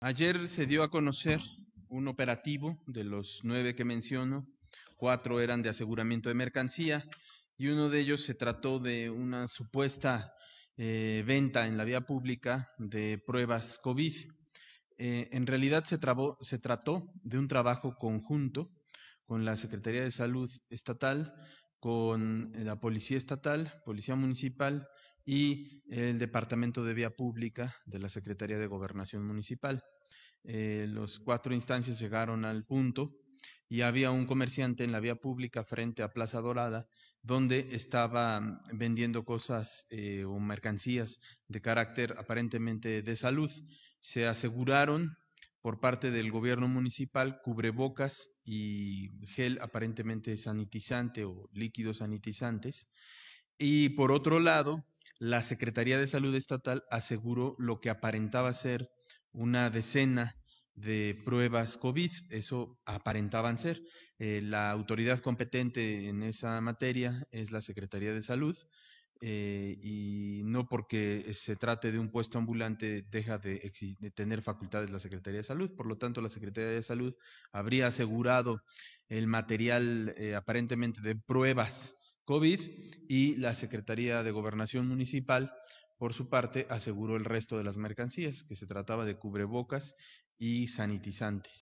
Ayer se dio a conocer un operativo de los nueve que menciono, cuatro eran de aseguramiento de mercancía y uno de ellos se trató de una supuesta eh, venta en la vía pública de pruebas COVID. Eh, en realidad se, se trató de un trabajo conjunto con la Secretaría de Salud Estatal, con la Policía Estatal, Policía Municipal y el Departamento de Vía Pública de la Secretaría de Gobernación Municipal. Eh, los cuatro instancias llegaron al punto y había un comerciante en la vía pública frente a Plaza Dorada donde estaba mm, vendiendo cosas eh, o mercancías de carácter aparentemente de salud. Se aseguraron por parte del gobierno municipal cubrebocas y gel aparentemente sanitizante o líquidos sanitizantes. Y por otro lado, la Secretaría de Salud Estatal aseguró lo que aparentaba ser una decena de pruebas COVID, eso aparentaban ser. Eh, la autoridad competente en esa materia es la Secretaría de Salud eh, y no porque se trate de un puesto ambulante deja de, tener facultades la Secretaría de Salud, por lo tanto la Secretaría de Salud habría asegurado el material eh, aparentemente de pruebas COVID y la Secretaría de Gobernación Municipal, por su parte, aseguró el resto de las mercancías, que se trataba de cubrebocas y sanitizantes.